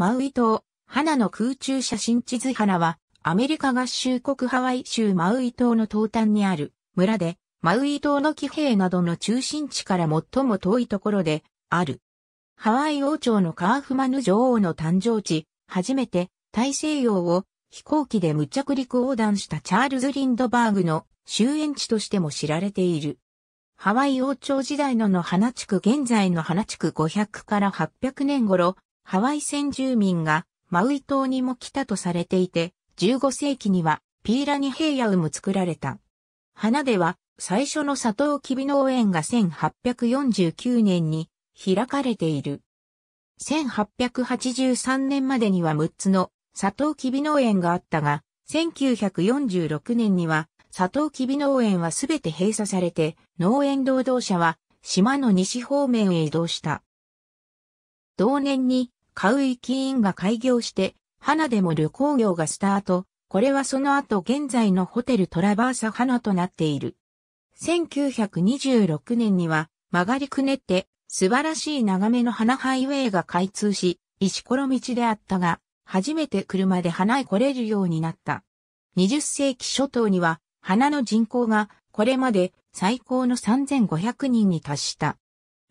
マウイ島、花の空中写真地図花は、アメリカ合衆国ハワイ州マウイ島の東端にある村で、マウイ島の騎兵などの中心地から最も遠いところである。ハワイ王朝のカーフマヌ女王の誕生地、初めて大西洋を飛行機で無着陸横断したチャールズ・リンドバーグの終焉地としても知られている。ハワイ王朝時代の野花地区現在の花地区500から800年頃、ハワイ先住民がマウイ島にも来たとされていて、15世紀にはピーラニヘイヤウム作られた。花では最初のサトウキビ農園が1849年に開かれている。1883年までには6つのサトウキビ農園があったが、1946年にはサトウキビ農園はすべて閉鎖されて、農園労働者は島の西方面へ移動した。同年にカウイキーンが開業して、花でも旅行業がスタート、これはその後現在のホテルトラバーサ花となっている。1926年には曲がりくねって素晴らしい眺めの花ハイウェイが開通し、石ころ道であったが、初めて車で花へ来れるようになった。20世紀初頭には花の人口がこれまで最高の3500人に達した。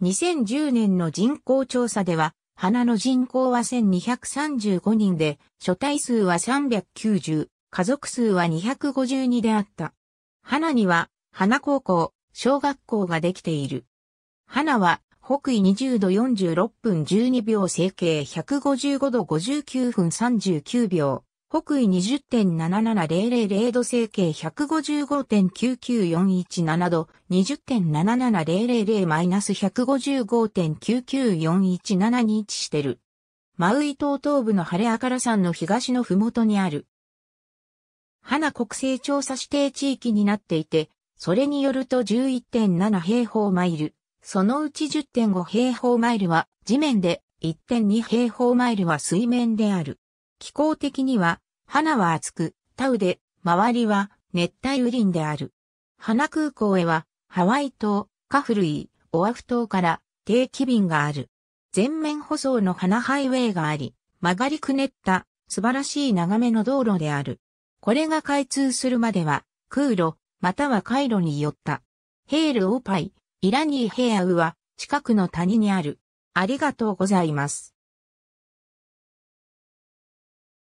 2010年の人口調査では花の人口は1235人で、初体数は390、家族数は252であった。花には、花高校、小学校ができている。花は、北緯20度46分12秒整形155度59分39秒。北緯20.77000度整形155.99417度20.77000-155.99417に位置してる。マウイ島東部のハレアカラ山の東のふもとにある。花国勢調査指定地域になっていて、それによると11.7平方マイル、そのうち10.5平方マイルは地面で、1.2平方マイルは水面である。気候的には、花は厚く、タウで、周りは熱帯雨林である。花空港へは、ハワイ島、カフルイ、オアフ島から定期便がある。全面舗装の花ハイウェイがあり、曲がりくねった素晴らしい眺めの道路である。これが開通するまでは、空路、または回路によった。ヘールオーパイ、イラニーヘアウは近くの谷にある。ありがとうございます。